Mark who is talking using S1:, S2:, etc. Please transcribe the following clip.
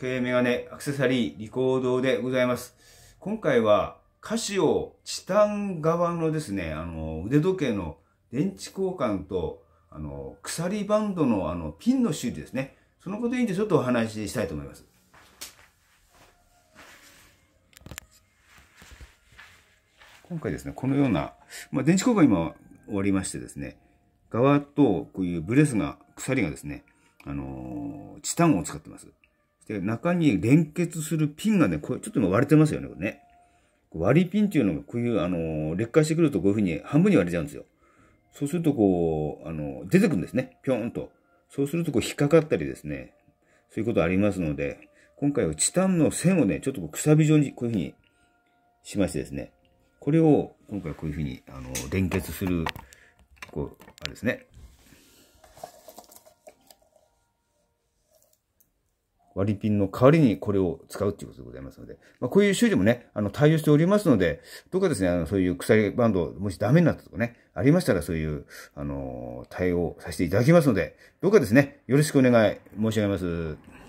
S1: 系メガネ、アクセサリー、リコードでございます。今回は、カシオチタン側のですね、あの、腕時計の電池交換と、あの、鎖バンドのあの、ピンの修理ですね。そのことについてちょっとお話ししたいと思います。今回ですね、このような、まあ、電池交換今終わりましてですね、側とこういうブレスが、鎖がですね、あのー、チタンを使ってます。で、中に連結するピンがね、これちょっと今割れてますよね、これね。割りピンっていうのがこういう、あの、劣化してくるとこういうふうに半分に割れちゃうんですよ。そうするとこう、あの、出てくるんですね。ぴょんと。そうするとこう引っかかったりですね。そういうことありますので、今回はチタンの線をね、ちょっとこう、くさび状にこういうふうにしましてですね。これを今回こういうふうに、あの、連結する、こう、あれですね。割りピンの代わりにこれを使うということでございますので、まあ、こういう修理もね、あの、対応しておりますので、どうかですね、あの、そういう鎖バンド、もしダメになったとかね、ありましたら、そういう、あの、対応させていただきますので、どうかですね、よろしくお願い申し上げます。